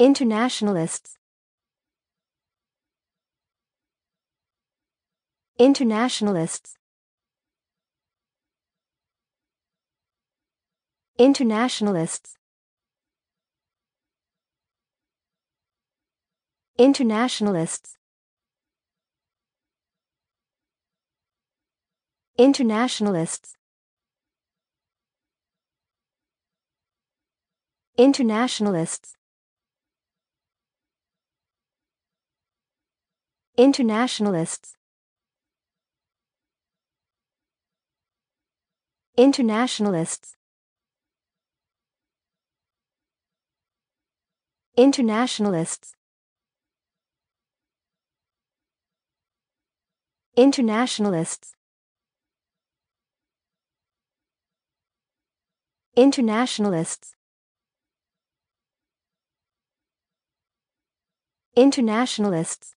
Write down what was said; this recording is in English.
Internationalists Internationalists Internationalists Internationalists Internationalists Internationalists Internationalists Internationalists Internationalists Internationalists Internationalists Internationalists